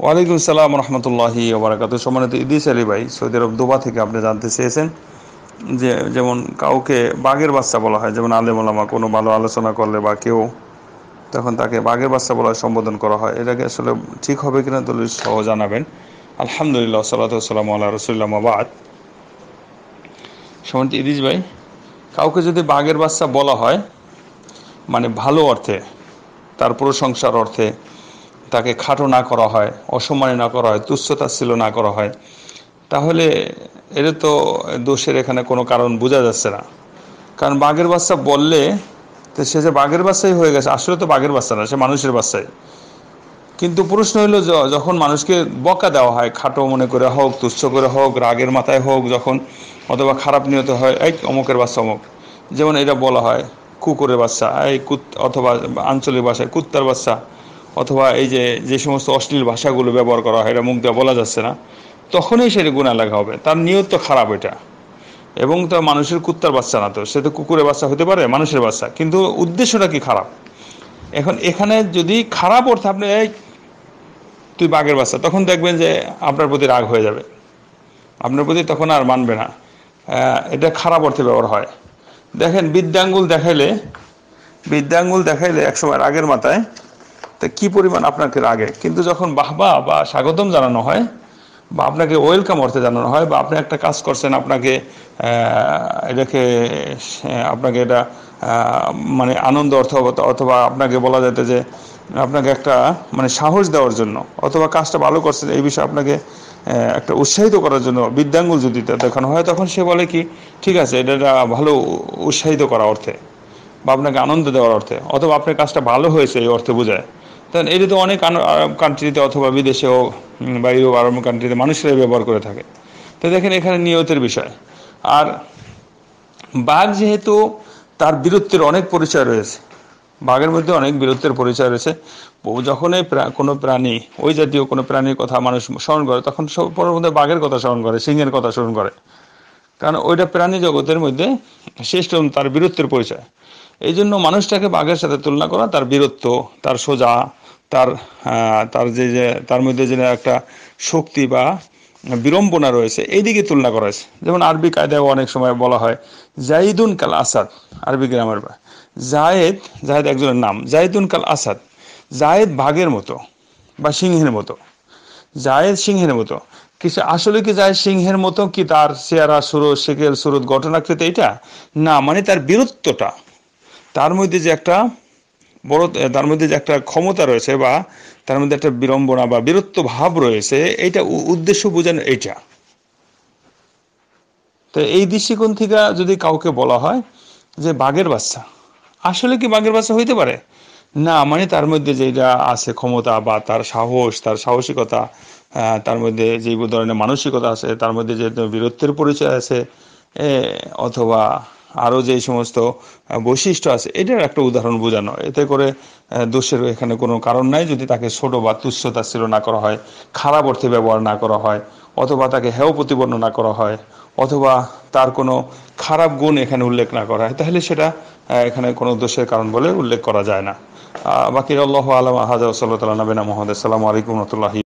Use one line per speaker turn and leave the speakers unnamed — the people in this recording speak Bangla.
ওয়ালাইকুম সালাম রহমতুল্লাহি ওবরাকাত সম্মানিত ইদিস আলী ভাই সৌদি আরব দুবা থেকে আপনি জানতে চেয়েছেন যে যেমন কাউকে বাঘের বাচ্চা বলা হয় যেমন আলেমলামা কোনো ভালো আলোচনা করলে বা কেউ তখন তাকে বাঘের বাচ্চা বলা সম্বোধন করা হয় এটাকে আসলে ঠিক হবে কিনা দলিল সহ জানাবেন আলহামদুলিল্লাহ সাল্লাম আল্লাহ আবাদ সম্মানিত ইদিস ভাই কাউকে যদি বাঘের বাচ্চা বলা হয় মানে ভালো অর্থে তার প্রশংসার অর্থে তাকে খাটো না করা হয় অসম্মানী না করা হয় তুচ্ছতা ছিল না করা হয় তাহলে এটা তো দোষের এখানে কোনো কারণ বোঝা যাচ্ছে না কারণ বাঘের বাচ্চা বললে তো সে যে বাঘের বাচ্চাই হয়ে গেছে আসলে তো বাঘের বাচ্চা না সে মানুষের বাচ্চাই কিন্তু প্রশ্ন হইলো যখন মানুষকে বকা দেওয়া হয় খাটো মনে করে হোক তুচ্ছ করে হোক রাগের মাথায় হোক যখন অথবা খারাপ নিহত হয় এই অমুকের বাচ্চা অমুক যেমন এটা বলা হয় কুকুরের বাচ্চা এই কুত অথবা আঞ্চলিক বাসায় কুত্তার বাচ্চা অথবা এই যে যে সমস্ত অশ্লীল ভাষাগুলো ব্যবহার করা হয় এটা মুখ দিয়ে বলা যাচ্ছে না তখনই সেটা গুণা এলাকা হবে তার নিয়ত তো খারাপ এটা এবং তো মানুষের কুত্তার বাচ্চা না তো সে তো কুকুরের বাচ্চা হতে পারে মানুষের বাচ্চা কিন্তু উদ্দেশ্যটা কি খারাপ এখন এখানে যদি খারাপ অর্থে আপনি এই তুই বাঘের বাচ্চা তখন দেখবেন যে আপনার প্রতি রাগ হয়ে যাবে আপনার প্রতি তখন আর মানবে না এটা খারাপ অর্থে ব্যবহার হয় দেখেন বিদ্যাঙ্গুল দেখাইলে বিদ্যাঙ্গুল দেখাইলে একসময় রাগের মাথায় তা কি পরিমাণ আপনাকে রাগে কিন্তু যখন বাহবা বা স্বাগতম জানানো হয় বা আপনাকে ওয়েলকাম অর্থে জানানো হয় বা আপনি একটা কাজ করছেন আপনাকে এটাকে আপনাকে এটা মানে আনন্দ অর্থ অথবা আপনাকে বলা যেতে যে আপনাকে একটা মানে সাহস দেওয়ার জন্য অথবা কাজটা ভালো করছেন এই বিষয়ে আপনাকে একটা উৎসাহিত করার জন্য বিদ্যাঙ্গুল যদি দেখানো হয় তখন সে বলে কি ঠিক আছে এটা ভালো উৎসাহিত করা অর্থে বা আপনাকে আনন্দ দেওয়ার অর্থে অথবা আপনার কাজটা ভালো হয়েছে এই অর্থে বোঝায় তাহলে এটা তো অনেক কান্ট্রিতে অথবা বিদেশেও বা ইউরোপ আরব কান্ট্রিতে মানুষেরাই ব্যবহার করে থাকে তো দেখেন এখানে নিয়তের বিষয় আর বাঘ যেহেতু তার বীরত্বের অনেক পরিচয় রয়েছে বাঘের মধ্যে অনেক বীরত্বের পরিচয় রয়েছে যখন এই কোনো প্রাণী ওই জাতীয় কোনো প্রাণীর কথা মানুষ স্মরণ করে তখন মধ্যে বাঘের কথা স্মরণ করে সিংহের কথা স্মরণ করে কারণ ওইটা প্রাণী জগতের মধ্যে শ্রেষ্ঠ তার বীরত্বের পরিচয় এই জন্য মানুষটাকে বাঘের সাথে তুলনা করা তার বীরত্ব তার সোজা তার তার যে যে তার মধ্যে যে একটা শক্তি বা বিড়ম্বনা রয়েছে এইদিকে তুলনা করা হয়েছে যেমন আরবি কায়দায় অনেক সময় বলা হয় জাহিদুন কাল আসাদ আরবি গ্রামের বা জায়েদ জাহেদ একজনের নাম জাহিদুন কাল আসাদ জায়েদ বাঘের মতো বা সিংহের মতো জায়েদ সিংহের মতো কিছু আসলে কি যায় সিংহের মতো কি তার চেহারা সুর শেখের সুরত ঘটনাকৃত এটা না মানে তার বীরত্বটা তার মধ্যে যে একটা বড় তার মধ্যে যে একটা ক্ষমতা রয়েছে বা তার মধ্যে একটা বিড়ম্বনা বা বীরত্ব ভাব রয়েছে এটা উদ্দেশ্য বোঝানো এটা তো এই দৃষ্টিকোণ থেকে যদি কাউকে বলা হয় যে বাঘের বাচ্চা আসলে কি বাঘের বাচ্চা হইতে পারে না মানে তার মধ্যে যেটা আছে ক্ষমতা বা তার সাহস তার সাহসিকতা তার মধ্যে যে ধরনের মানসিকতা আছে তার মধ্যে যে বীরত্বের পরিচয় আছে অথবা আরও যে সমস্ত বৈশিষ্ট্য আছে এটার একটা উদাহরণ বোঝানো এতে করে দোষের এখানে কোনো কারণ নাই যদি তাকে ছোট বা তুচ্ছ ছিল না করা হয় খারাপ অর্থে ব্যবহার না করা হয় অথবা তাকে হেও প্রতিপন্ন না করা হয় অথবা তার কোনো খারাপ গুণ এখানে উল্লেখ না করা হয় তাহলে সেটা এখানে কোনো দোষের কারণ বলে উল্লেখ করা যায় না বাকি আল্লাহ আলম আহাজ সাল্লাহ নবীনা মোহাম্মদ আসসালামু আলাইকুম রহমতুল্লাহি